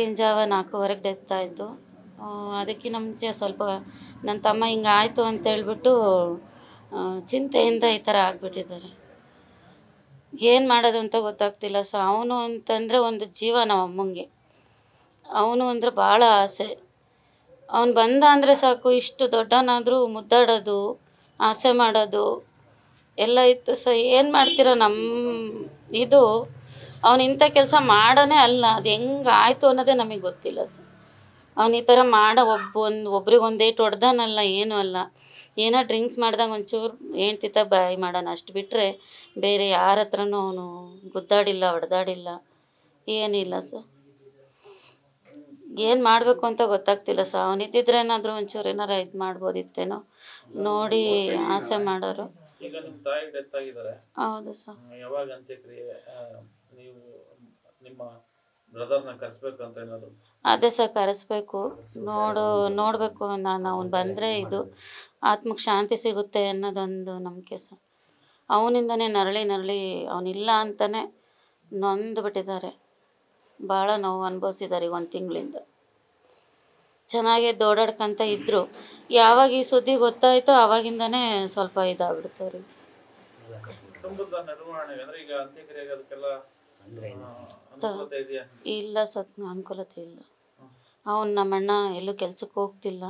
ಬೆಳಗಿನ ಜಾವ ನಾಲ್ಕೂವರೆಗೆ ಡೆತ್ ಆಯಿತು ನಮ್ಮ ಮುಂಚೆ ಸ್ವಲ್ಪ ನನ್ನ ತಮ್ಮ ಹಿಂಗೆ ಆಯಿತು ಅಂತೇಳ್ಬಿಟ್ಟು ಚಿಂತೆಯಿಂದ ಈ ಥರ ಆಗಿಬಿಟ್ಟಿದ್ದಾರೆ ಏನು ಮಾಡೋದು ಅಂತ ಗೊತ್ತಾಗ್ತಿಲ್ಲ ಸೊ ಅವನು ಅಂತಂದರೆ ಒಂದು ಜೀವ ನಮ್ಮ ಅಮ್ಮಂಗೆ ಅವನು ಅಂದರೆ ಭಾಳ ಆಸೆ ಅವನು ಬಂದ ಅಂದರೆ ಸಾಕು ಇಷ್ಟು ದೊಡ್ಡನಾದರೂ ಮುದ್ದಾಡೋದು ಆಸೆ ಮಾಡೋದು ಎಲ್ಲ ಇತ್ತು ಸೊ ಏನು ಮಾಡ್ತೀರ ನಮ್ಮ ಇದು ಅವನು ಇಂಥ ಕೆಲಸ ಮಾಡೋನೇ ಅಲ್ಲ ಅದು ಹೆಂಗೆ ಆಯಿತು ಅನ್ನೋದೇ ನಮಗೆ ಗೊತ್ತಿಲ್ಲ ಸರ್ ಅವನು ಈ ಥರ ಮಾಡೋ ಒಬ್ಬ ಒಂದು ಒಬ್ರಿಗೊಂದೇಟು ಹೊಡ್ದಾನಲ್ಲ ಏನೂ ಅಲ್ಲ ಏನೋ ಡ್ರಿಂಕ್ಸ್ ಮಾಡಿದಾಗ ಒಂಚೂರು ಹೆಂಡ್ತಿತ ಬಾಯಿ ಮಾಡೋಣ ಅಷ್ಟು ಬಿಟ್ಟರೆ ಬೇರೆ ಯಾರ ಹತ್ರನೂ ಅವನು ಗುದ್ದಾಡಿಲ್ಲ ಹೊಡೆದಾಡಿಲ್ಲ ಏನಿಲ್ಲ ಸರ್ ಏನು ಮಾಡಬೇಕು ಅಂತ ಗೊತ್ತಾಗ್ತಿಲ್ಲ ಸರ್ ಅವನಿದ್ದಿದ್ರೆ ಏನಾದರೂ ಒಂಚೂರು ಏನಾರು ಇದು ಮಾಡ್ಬೋದಿತ್ತೇನೋ ನೋಡಿ ಆಸೆ ಮಾಡೋರು ಹೌದು ಸರ್ ಅದೇ ಸರ್ ಕರೆಸ್ಬೇಕು ನೋಡು ನೋಡ್ಬೇಕು ನಾನು ಅವ್ನು ಬಂದ್ರೆ ಇದು ಆತ್ಮಕ್ಕೆ ಶಾಂತಿ ಸಿಗುತ್ತೆ ಅನ್ನೋದೊಂದು ನಂಬಿಕೆ ಸರ್ ಅವನಿಂದನೇ ನರಳಿ ನರಳಿ ಅವನಿಲ್ಲ ಅಂತಾನೆ ನೊಂದ್ಬಿಟ್ಟಿದ್ದಾರೆ ಬಿಟ್ಟಿದ್ದಾರೆ ಭಾಳ ನೋವು ಅನುಭವಿಸಿದ್ದಾರೆ ಒಂದು ತಿಂಗಳಿಂದ ಚೆನ್ನಾಗಿ ದೋಡಾಡ್ಕಂತ ಇದ್ದರು ಯಾವಾಗ ಈ ಸುದ್ದಿ ಗೊತ್ತಾಯಿತೋ ಅವಾಗಿಂದನೇ ಸ್ವಲ್ಪ ಇದಾಗ್ಬಿಡ್ತಾರೆ ಇಲ್ಲ ಸತ್ ಅನುಕೂಲತೆ ಇಲ್ಲ ಅವನು ನಮ್ಮಣ್ಣ ಎಲ್ಲೂ ಕೆಲ್ಸಕ್ಕೆ ಹೋಗ್ತಿಲ್ಲ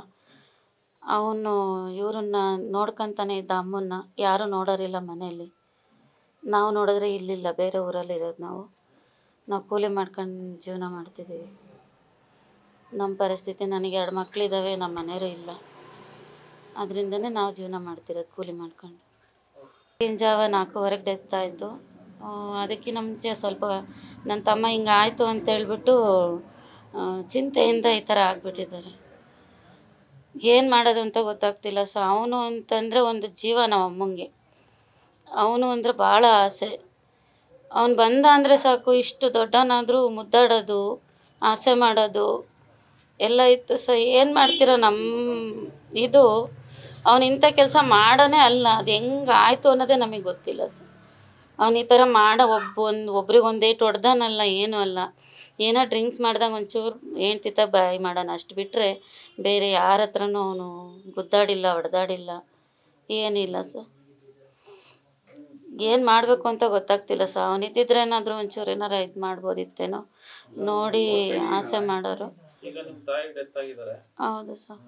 ಅವನು ಇವ್ರನ್ನ ನೋಡ್ಕಂತಾನೆ ಇದ್ದ ಅಮ್ಮನ್ನ ಯಾರೂ ನೋಡೋರಿಲ್ಲ ಮನೆಯಲ್ಲಿ ನಾವು ನೋಡಿದ್ರೆ ಇಲ್ಲಿಲ್ಲ ಬೇರೆ ಊರಲ್ಲಿ ಇರೋದು ನಾವು ನಾವು ಕೂಲಿ ಮಾಡ್ಕೊಂಡು ಜೀವನ ಮಾಡ್ತಿದ್ದೀವಿ ನಮ್ಮ ಪರಿಸ್ಥಿತಿ ನನಗೆ ಎರಡು ಮಕ್ಕಳಿದ್ದಾವೆ ನಮ್ಮ ಮನೆಯವರು ಇಲ್ಲ ಅದರಿಂದನೇ ನಾವು ಜೀವನ ಮಾಡ್ತಿರೋದು ಕೂಲಿ ಮಾಡ್ಕೊಂಡು ಜಾವ ನಾಲ್ಕೂವರೆಗೆ ಡೆತ್ ಆಯಿತು ಅದಕ್ಕೆ ಮುಂಚೆ ಸ್ವಲ್ಪ ನನ್ನ ತಮ್ಮ ಹಿಂಗಾಯ್ತು ಅಂತೇಳ್ಬಿಟ್ಟು ಚಿಂತೆಯಿಂದ ಈ ಥರ ಆಗಿಬಿಟ್ಟಿದ್ದಾರೆ ಏನು ಮಾಡೋದು ಅಂತ ಗೊತ್ತಾಗ್ತಿಲ್ಲ ಸೊ ಅವನು ಅಂತಂದರೆ ಒಂದು ಜೀವ ನಮ್ಮ ಅಮ್ಮಂಗೆ ಅವನು ಅಂದರೆ ಭಾಳ ಆಸೆ ಅವನು ಬಂದ ಅಂದರೆ ಸಾಕು ಇಷ್ಟು ದೊಡ್ಡನಾದರೂ ಮುದ್ದಾಡೋದು ಆಸೆ ಮಾಡೋದು ಎಲ್ಲ ಇತ್ತು ಸೊ ಏನು ಮಾಡ್ತೀರೋ ನಮ್ಮ ಇದು ಅವನು ಇಂಥ ಕೆಲಸ ಮಾಡೋನೇ ಅಲ್ಲ ಅದು ಹೆಂಗಾಯಿತು ಅನ್ನೋದೇ ನಮಗೆ ಗೊತ್ತಿಲ್ಲ ಸರ್ ಅವ್ನು ಈ ಥರ ಮಾಡ ಒಬ್ಬ ಒಂದು ಒಬ್ರಿಗೆ ಏಟು ಹೊಡೆದಾನಲ್ಲ ಏನೂ ಅಲ್ಲ ಏನೋ ಡ್ರಿಂಕ್ಸ್ ಮಾಡ್ದಂಗೆ ಒಂಚೂರು ಹೆಂಡ್ತಿತ ಬಾಯಿ ಮಾಡೋಣ ಅಷ್ಟು ಬಿಟ್ಟರೆ ಬೇರೆ ಯಾರ ಹತ್ರನೂ ಅವನು ಗುದ್ದಾಡಿಲ್ಲ ಹೊಡೆದಾಡಿಲ್ಲ ಏನಿಲ್ಲ ಸರ್ ಏನು ಮಾಡಬೇಕು ಅಂತ ಗೊತ್ತಾಗ್ತಿಲ್ಲ ಸರ್ ಅವನಿದ್ದಿದ್ರೆ ಏನಾದರೂ ಒಂಚೂರು ಏನಾರು ಇದು ಮಾಡ್ಬೋದಿತ್ತೇನೋ ನೋಡಿ ಆಸೆ ಮಾಡೋರು ಹೌದು ಸರ್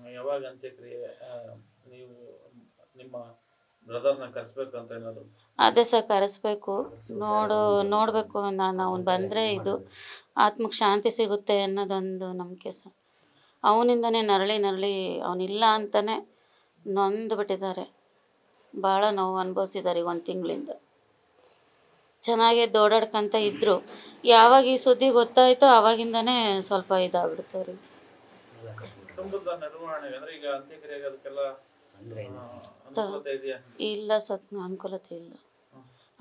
ಅದೇ ಸರ್ ಕರೆಸ್ಬೇಕು ನೋಡು ನೋಡ್ಬೇಕು ನಾನು ಅವನ್ ಬಂದ್ರೆ ಇದು ಆತ್ಮಕ್ಕೆ ಶಾಂತಿ ಸಿಗುತ್ತೆ ಅನ್ನೋದೊಂದು ನಂಬಿಕೆ ಸರ್ ಅವನಿಂದನೇ ನರಳಿ ನರಳಿ ಅವನಿಲ್ಲ ಅಂತಾನೆ ನೊಂದ್ಬಿಟ್ಟಿದ್ದಾರೆ ಬಿಟ್ಟಿದ್ದಾರೆ ಭಾಳ ನೋವು ಅನುಭವಿಸಿದ್ದಾರೆ ಈಗ ಒಂದು ತಿಂಗಳಿಂದ ಚೆನ್ನಾಗಿ ದೋಡಾಡ್ಕಂತ ಇದ್ರು ಯಾವಾಗ ಈ ಸುದ್ದಿ ಗೊತ್ತಾಯ್ತೋ ಅವಾಗಿಂದಾನೆ ಸ್ವಲ್ಪ ಇದಾಗ್ಬಿಡ್ತವ್ರಿ ಇಲ್ಲ ಸತ್ ಅನುಕೂಲತೆ ಇಲ್ಲ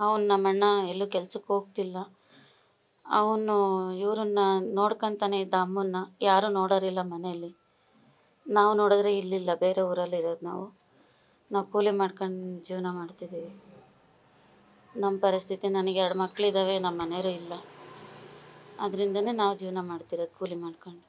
ಅವನು ನಮ್ಮಣ್ಣ ಎಲ್ಲೂ ಕೆಲ್ಸಕ್ಕೆ ಹೋಗ್ತಿಲ್ಲ ಅವನು ಇವ್ರನ್ನ ನೋಡ್ಕಂತಾನೆ ಇದ್ದ ಅಮ್ಮನ್ನ ಯಾರೂ ನೋಡೋರಿಲ್ಲ ಮನೆಯಲ್ಲಿ ನಾವು ನೋಡಿದ್ರೆ ಇಲ್ಲಿಲ್ಲ ಬೇರೆ ಊರಲ್ಲಿ ಇರೋದು ನಾವು ನಾವು ಕೂಲಿ ಮಾಡ್ಕೊಂಡು ಜೀವನ ಮಾಡ್ತಿದ್ದೀವಿ ನಮ್ಮ ಪರಿಸ್ಥಿತಿ ನನಗೆ ಎರಡು ಮಕ್ಕಳಿದ್ದಾವೆ ನಮ್ಮ ಮನೆಯವರು ಇಲ್ಲ ಅದರಿಂದನೇ ನಾವು ಜೀವನ ಮಾಡ್ತಿರೋದು ಕೂಲಿ ಮಾಡ್ಕೊಂಡು